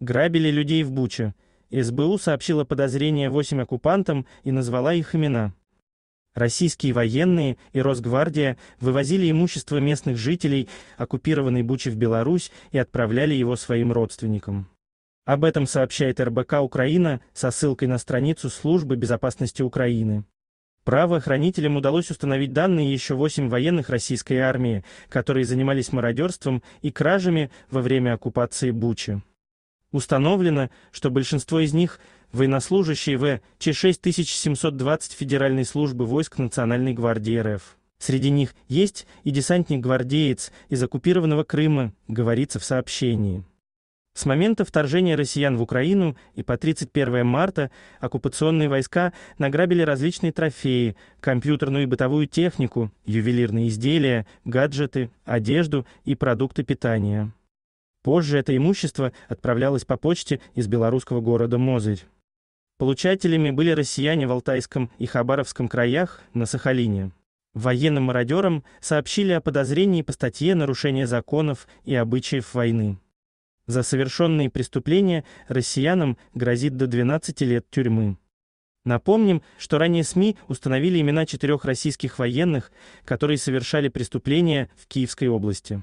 Грабили людей в Буче. СБУ сообщила подозрения 8 оккупантам и назвала их имена. Российские военные и Росгвардия вывозили имущество местных жителей оккупированной Бучи в Беларусь и отправляли его своим родственникам. Об этом сообщает РБК Украина со ссылкой на страницу Службы безопасности Украины. Правоохранителям удалось установить данные еще 8 военных российской армии, которые занимались мародерством и кражами во время оккупации Бучи. Установлено, что большинство из них – военнослужащие В. Ч-6720 Федеральной службы войск Национальной гвардии РФ. Среди них есть и десантник-гвардеец из оккупированного Крыма, говорится в сообщении. С момента вторжения россиян в Украину и по 31 марта оккупационные войска награбили различные трофеи, компьютерную и бытовую технику, ювелирные изделия, гаджеты, одежду и продукты питания. Позже это имущество отправлялось по почте из белорусского города Мозырь. Получателями были россияне в Алтайском и Хабаровском краях на Сахалине. Военным мародерам сообщили о подозрении по статье нарушение законов и обычаев войны. За совершенные преступления россиянам грозит до 12 лет тюрьмы. Напомним, что ранее СМИ установили имена четырех российских военных, которые совершали преступления в Киевской области.